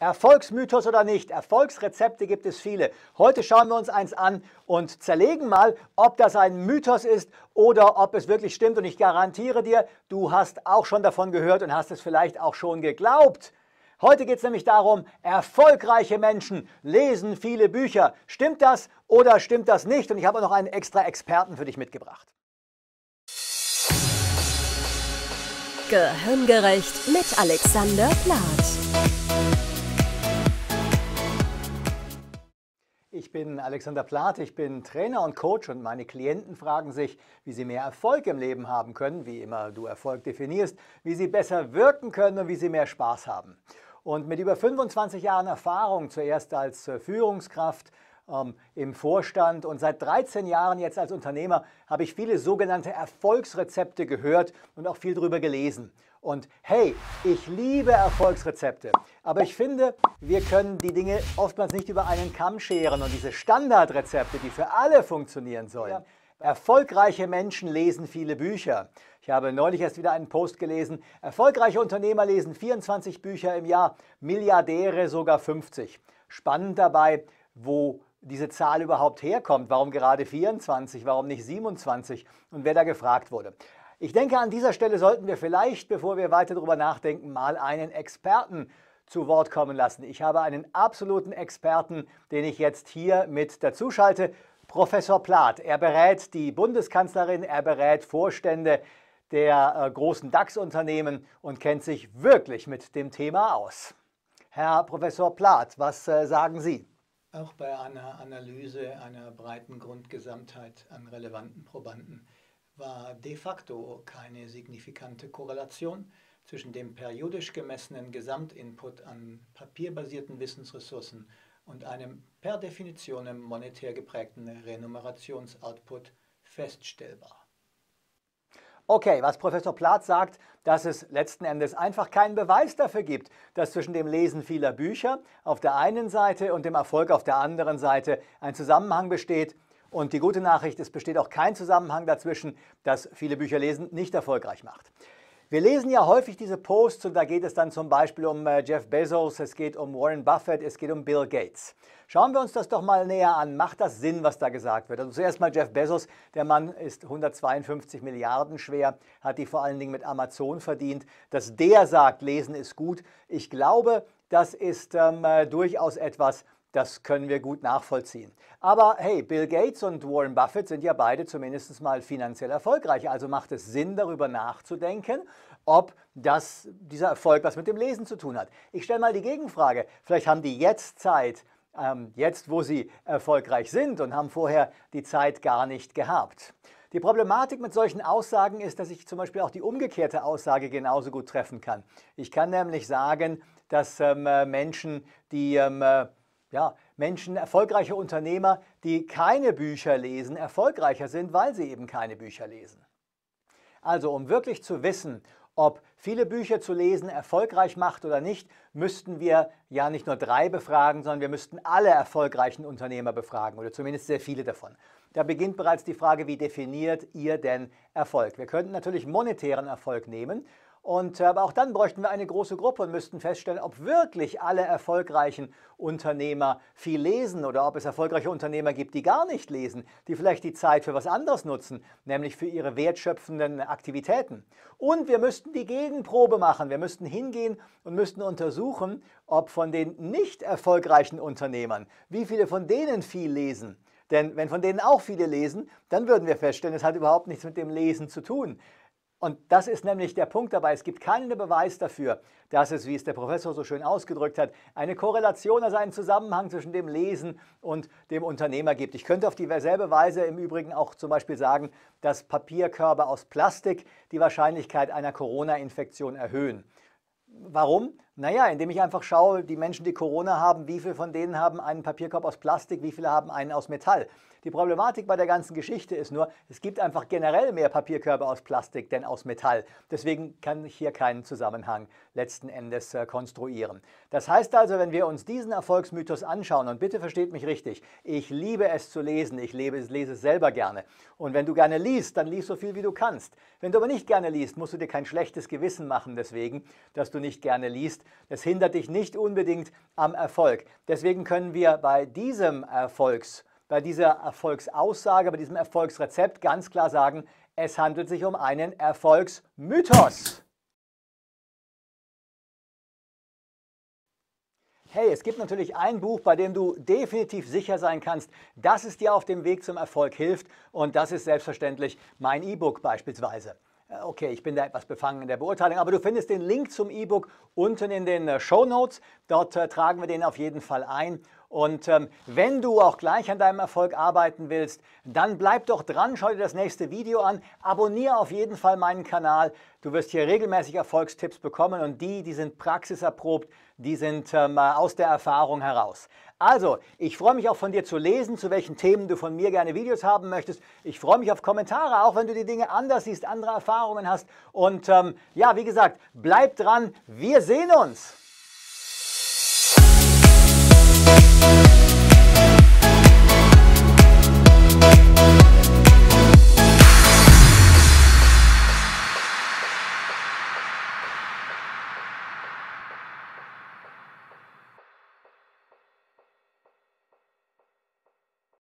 Erfolgsmythos oder nicht, Erfolgsrezepte gibt es viele. Heute schauen wir uns eins an und zerlegen mal, ob das ein Mythos ist oder ob es wirklich stimmt. Und ich garantiere dir, du hast auch schon davon gehört und hast es vielleicht auch schon geglaubt. Heute geht es nämlich darum, erfolgreiche Menschen lesen viele Bücher. Stimmt das oder stimmt das nicht? Und ich habe auch noch einen extra Experten für dich mitgebracht. Gehirngerecht mit Alexander Plath. ich bin Alexander Plath, ich bin Trainer und Coach und meine Klienten fragen sich, wie sie mehr Erfolg im Leben haben können, wie immer du Erfolg definierst, wie sie besser wirken können und wie sie mehr Spaß haben. Und mit über 25 Jahren Erfahrung, zuerst als äh, Führungskraft, ähm, im Vorstand und seit 13 Jahren jetzt als Unternehmer habe ich viele sogenannte Erfolgsrezepte gehört und auch viel darüber gelesen. Und hey, ich liebe Erfolgsrezepte, aber ich finde, wir können die Dinge oftmals nicht über einen Kamm scheren und diese Standardrezepte, die für alle funktionieren sollen. Ja. Erfolgreiche Menschen lesen viele Bücher. Ich habe neulich erst wieder einen Post gelesen. Erfolgreiche Unternehmer lesen 24 Bücher im Jahr, Milliardäre sogar 50. Spannend dabei, wo diese Zahl überhaupt herkommt. Warum gerade 24? Warum nicht 27? Und wer da gefragt wurde. Ich denke, an dieser Stelle sollten wir vielleicht, bevor wir weiter darüber nachdenken, mal einen Experten zu Wort kommen lassen. Ich habe einen absoluten Experten, den ich jetzt hier mit dazu schalte, Professor Plath. Er berät die Bundeskanzlerin, er berät Vorstände der äh, großen DAX-Unternehmen und kennt sich wirklich mit dem Thema aus. Herr Professor Plath, was äh, sagen Sie? Auch bei einer Analyse einer breiten Grundgesamtheit an relevanten Probanden war de facto keine signifikante Korrelation zwischen dem periodisch gemessenen Gesamtinput an papierbasierten Wissensressourcen und einem per Definition monetär geprägten Renumerationsoutput feststellbar. Okay, was Professor Plath sagt, dass es letzten Endes einfach keinen Beweis dafür gibt, dass zwischen dem Lesen vieler Bücher auf der einen Seite und dem Erfolg auf der anderen Seite ein Zusammenhang besteht, und die gute Nachricht, es besteht auch kein Zusammenhang dazwischen, dass viele Bücher lesen nicht erfolgreich macht. Wir lesen ja häufig diese Posts und da geht es dann zum Beispiel um äh, Jeff Bezos, es geht um Warren Buffett, es geht um Bill Gates. Schauen wir uns das doch mal näher an. Macht das Sinn, was da gesagt wird? Also zuerst mal Jeff Bezos. Der Mann ist 152 Milliarden schwer, hat die vor allen Dingen mit Amazon verdient. Dass der sagt, Lesen ist gut, ich glaube, das ist ähm, äh, durchaus etwas, das können wir gut nachvollziehen. Aber hey, Bill Gates und Warren Buffett sind ja beide zumindest mal finanziell erfolgreich. Also macht es Sinn, darüber nachzudenken, ob das, dieser Erfolg was mit dem Lesen zu tun hat. Ich stelle mal die Gegenfrage. Vielleicht haben die jetzt Zeit, ähm, jetzt wo sie erfolgreich sind und haben vorher die Zeit gar nicht gehabt. Die Problematik mit solchen Aussagen ist, dass ich zum Beispiel auch die umgekehrte Aussage genauso gut treffen kann. Ich kann nämlich sagen, dass ähm, äh, Menschen, die ähm, äh, ja, Menschen, erfolgreiche Unternehmer, die keine Bücher lesen, erfolgreicher sind, weil sie eben keine Bücher lesen. Also, um wirklich zu wissen, ob viele Bücher zu lesen erfolgreich macht oder nicht, müssten wir ja nicht nur drei befragen, sondern wir müssten alle erfolgreichen Unternehmer befragen oder zumindest sehr viele davon. Da beginnt bereits die Frage, wie definiert ihr denn Erfolg? Wir könnten natürlich monetären Erfolg nehmen und, äh, aber auch dann bräuchten wir eine große Gruppe und müssten feststellen, ob wirklich alle erfolgreichen Unternehmer viel lesen oder ob es erfolgreiche Unternehmer gibt, die gar nicht lesen, die vielleicht die Zeit für was anderes nutzen, nämlich für ihre wertschöpfenden Aktivitäten. Und wir müssten die Gegenprobe machen. Wir müssten hingehen und müssten untersuchen, ob von den nicht erfolgreichen Unternehmern, wie viele von denen viel lesen. Denn wenn von denen auch viele lesen, dann würden wir feststellen, es hat überhaupt nichts mit dem Lesen zu tun. Und das ist nämlich der Punkt dabei. Es gibt keinen Beweis dafür, dass es, wie es der Professor so schön ausgedrückt hat, eine Korrelation, also einen Zusammenhang zwischen dem Lesen und dem Unternehmer gibt. Ich könnte auf dieselbe Weise im Übrigen auch zum Beispiel sagen, dass Papierkörbe aus Plastik die Wahrscheinlichkeit einer Corona-Infektion erhöhen. Warum? Naja, indem ich einfach schaue, die Menschen, die Corona haben, wie viele von denen haben einen Papierkorb aus Plastik, wie viele haben einen aus Metall. Die Problematik bei der ganzen Geschichte ist nur, es gibt einfach generell mehr Papierkörbe aus Plastik denn aus Metall. Deswegen kann ich hier keinen Zusammenhang letzten Endes äh, konstruieren. Das heißt also, wenn wir uns diesen Erfolgsmythos anschauen, und bitte versteht mich richtig, ich liebe es zu lesen, ich lebe, lese es selber gerne. Und wenn du gerne liest, dann liest so viel wie du kannst. Wenn du aber nicht gerne liest, musst du dir kein schlechtes Gewissen machen deswegen, dass du nicht gerne liest, das hindert dich nicht unbedingt am Erfolg. Deswegen können wir bei diesem Erfolgs, bei dieser Erfolgsaussage, bei diesem Erfolgsrezept ganz klar sagen, es handelt sich um einen Erfolgsmythos. Hey, es gibt natürlich ein Buch, bei dem du definitiv sicher sein kannst, dass es dir auf dem Weg zum Erfolg hilft und das ist selbstverständlich mein E-Book beispielsweise. Äh, okay, ich bin da etwas befangen in der Beurteilung, aber du findest den Link zum E-Book unten in den äh, Show Notes. Dort äh, tragen wir den auf jeden Fall ein und ähm, wenn du auch gleich an deinem Erfolg arbeiten willst, dann bleib doch dran, schau dir das nächste Video an, abonniere auf jeden Fall meinen Kanal. Du wirst hier regelmäßig Erfolgstipps bekommen und die, die sind praxiserprobt, die sind ähm, äh, aus der Erfahrung heraus. Also, ich freue mich auch von dir zu lesen, zu welchen Themen du von mir gerne Videos haben möchtest. Ich freue mich auf Kommentare, auch wenn du die Dinge anders siehst, andere Erfahrungen hast. Und ähm, ja, wie gesagt, bleib dran, wir sehen uns.